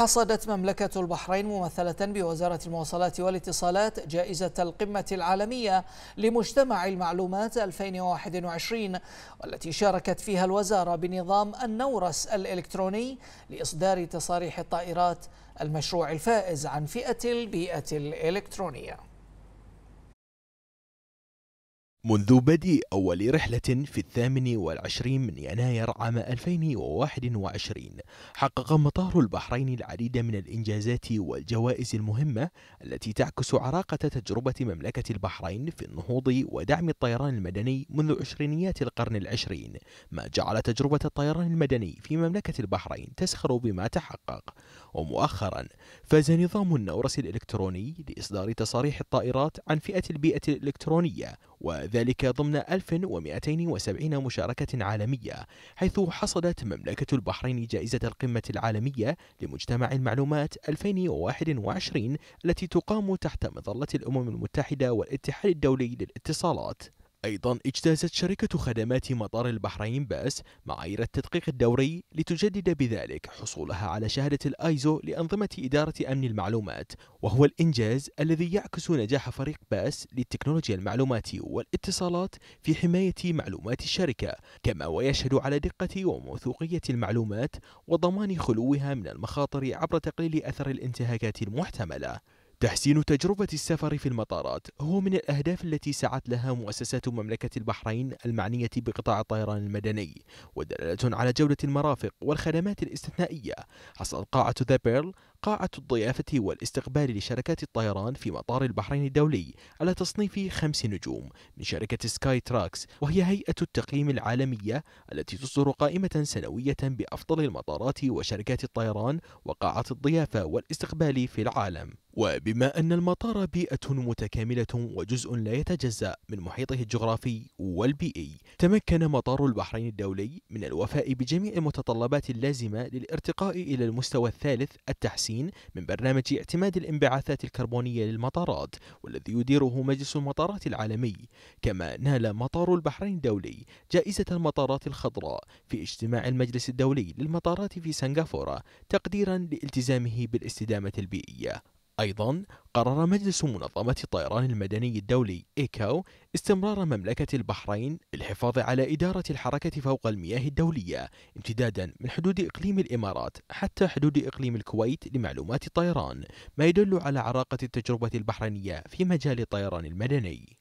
حصدت مملكة البحرين ممثلة بوزارة المواصلات والاتصالات جائزة القمة العالمية لمجتمع المعلومات 2021 والتي شاركت فيها الوزارة بنظام النورس الإلكتروني لإصدار تصاريح الطائرات المشروع الفائز عن فئة البيئة الإلكترونية منذ بدء أول رحلة في الثامن والعشرين من يناير عام 2021 حقق مطار البحرين العديد من الإنجازات والجوائز المهمة التي تعكس عراقة تجربة مملكة البحرين في النهوض ودعم الطيران المدني منذ عشرينيات القرن العشرين ما جعل تجربة الطيران المدني في مملكة البحرين تسخر بما تحقق ومؤخرا فاز نظام النورس الإلكتروني لإصدار تصاريح الطائرات عن فئة البيئة الإلكترونية وذلك ضمن 1270 مشاركة عالمية حيث حصدت مملكة البحرين جائزة القمة العالمية لمجتمع المعلومات 2021 التي تقام تحت مظلة الأمم المتحدة والاتحاد الدولي للاتصالات أيضا اجتازت شركة خدمات مطار البحرين بأس معايير التدقيق الدوري لتجدد بذلك حصولها على شهادة الآيزو لأنظمة إدارة أمن المعلومات وهو الإنجاز الذي يعكس نجاح فريق بأس للتكنولوجيا المعلوماتية والاتصالات في حماية معلومات الشركة كما ويشهد على دقة وموثوقية المعلومات وضمان خلوها من المخاطر عبر تقليل أثر الانتهاكات المحتملة تحسين تجربة السفر في المطارات هو من الأهداف التي سعت لها مؤسسات مملكة البحرين المعنية بقطاع الطيران المدني ودلالة على جودة المرافق والخدمات الاستثنائية حصل قاعة ذا بيرل قاعة الضيافة والاستقبال لشركات الطيران في مطار البحرين الدولي على تصنيف خمس نجوم من شركة سكاي تراكس وهي هيئة التقييم العالمية التي تصدر قائمة سنوية بأفضل المطارات وشركات الطيران وقاعة الضيافة والاستقبال في العالم وبما أن المطار بيئة متكاملة وجزء لا يتجزأ من محيطه الجغرافي والبيئي تمكن مطار البحرين الدولي من الوفاء بجميع المتطلبات اللازمة للارتقاء إلى المستوى الثالث التحسين 2050 من برنامج اعتماد الانبعاثات الكربونية للمطارات والذي يديره مجلس المطارات العالمي كما نال مطار البحرين الدولي جائزة المطارات الخضراء في اجتماع المجلس الدولي للمطارات في سنغافورة تقديرا لالتزامه بالاستدامة البيئية أيضا قرر مجلس منظمة الطيران المدني الدولي إيكاو استمرار مملكة البحرين للحفاظ على إدارة الحركة فوق المياه الدولية امتدادا من حدود إقليم الإمارات حتى حدود إقليم الكويت لمعلومات الطيران ما يدل على عراقة التجربة البحرينية في مجال الطيران المدني